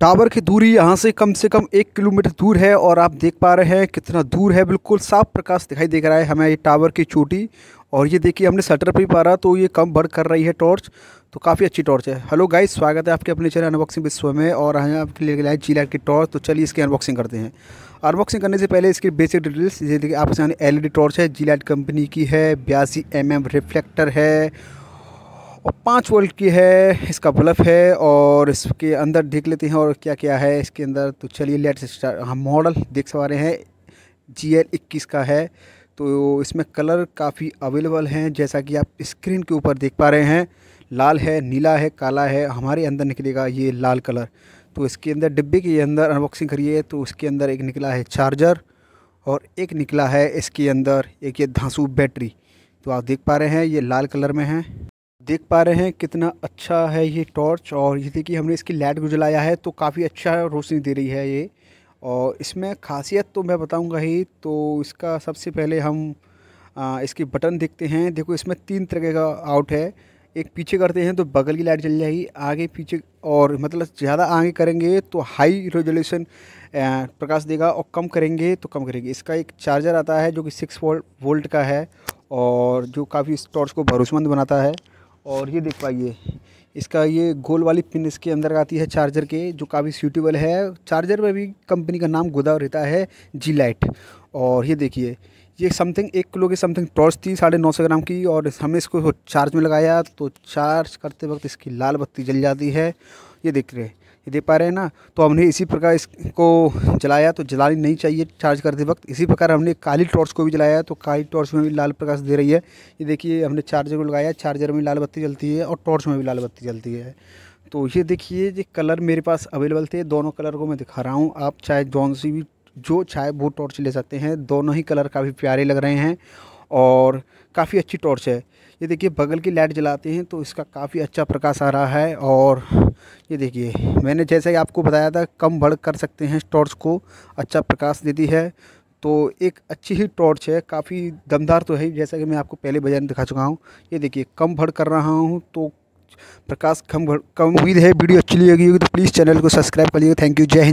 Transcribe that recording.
tower की दूरी यहाँ से कम से कम एक किलोमीटर दूर है और आप देख पा रहे हैं कितना दूर है बिल्कुल साफ प्रकाश दिखाई दे रहा है हमें ये टावर की चोटी और ये देखिए हमने शटर पर ही पारा तो ये कम बढ़ कर रही है टॉर्च तो काफ़ी अच्छी टॉर्च है हेलो गाइस स्वागत है आपके अपने चैनल अनबॉक्सिंग विश्व में और हमें आपके लिए लाए जी लाइट की टॉर्च तो चलिए इसकी अनबॉक्सिंग करते हैं अनबॉक्सिंग करने से पहले इसकी बेसिक डिटेल्स ये देखिए आपके सामने एल e टॉर्च है जी लाइट कंपनी की है बयासी एम रिफ्लेक्टर है और पाँच वोल्ट की है इसका बल्ब है और इसके अंदर देख लेते हैं और क्या क्या है इसके अंदर तो चलिए लेट स्टार्ट हम मॉडल देख सवा रहे हैं जी एल इक्कीस का है तो इसमें कलर काफ़ी अवेलेबल हैं जैसा कि आप स्क्रीन के ऊपर देख पा रहे हैं लाल है नीला है काला है हमारे अंदर निकलेगा ये लाल कलर तो इसके अंदर डिब्बे के अंदर अनबॉक्सिंग करिए तो उसके अंदर एक निकला है चार्जर और एक निकला है इसके अंदर एक ये धांसू बैटरी तो आप देख पा रहे हैं ये लाल कलर में है देख पा रहे हैं कितना अच्छा है ये टॉर्च और ये देखिए हमने इसकी लाइट को जलाया है तो काफ़ी अच्छा रोशनी दे रही है ये और इसमें खासियत तो मैं बताऊंगा ही तो इसका सबसे पहले हम आ, इसकी बटन देखते हैं देखो इसमें तीन तरह का आउट है एक पीछे करते हैं तो बगल की लाइट जल जाएगी आगे पीछे और मतलब ज़्यादा आगे करेंगे तो हाई रेजोल्यूशन प्रकाश देगा और कम करेंगे तो कम करेंगे इसका एक चार्जर आता है जो कि सिक्स वोल्ट वोल्ट का है और जो काफ़ी इस टॉर्च को भरोसेमंद बनाता है और ये देख पाइए इसका ये गोल वाली पिन इसके अंदर आती है चार्जर के जो काफ़ी सूटेबल है चार्जर में भी कंपनी का नाम गोदा रहता है जी लाइट और ये देखिए ये समथिंग एक किलो की समथिंग टॉर्च थी साढ़े नौ सौ ग्राम की और हमने इसको चार्ज में लगाया तो चार्ज करते वक्त इसकी लाल बत्ती जल जाती है ये देख रहे हैं ये दे पा रहे हैं ना तो हमने इसी प्रकार इसको जलाया तो जलानी नहीं चाहिए चार्ज करते वक्त इसी प्रकार हमने काली टॉर्च को भी जलाया तो काली टॉर्च में भी लाल प्रकाश दे रही है ये देखिए हमने चार्जर को लगाया चार्जर में लाल बत्ती जलती है और टॉर्च में भी लाल बत्ती जलती है तो ये देखिए ये कलर मेरे पास अवेलेबल थे दोनों कलर को मैं दिखा रहा हूँ आप चाहे जौन सी भी जो चाहे वो टॉर्च ले सकते हैं दोनों ही कलर काफ़ी प्यारे लग रहे हैं और काफ़ी अच्छी टॉर्च है ये देखिए बगल की लाइट जलाते हैं तो इसका काफ़ी अच्छा प्रकाश आ रहा है और ये देखिए मैंने जैसा ही आपको बताया था कम भड़ कर सकते हैं टॉर्च को अच्छा प्रकाश देती है तो एक अच्छी ही टॉर्च है काफ़ी दमदार तो है जैसा कि मैं आपको पहले बजाय दिखा चुका हूँ ये देखिए कम भड़ कर रहा हूँ तो प्रकाश कम भड़ कम उम्मीद है वीडियो अच्छी लगी होगी तो प्लीज़ चैनल को सब्सक्राइब करिएगा थैंक यू जय हिंद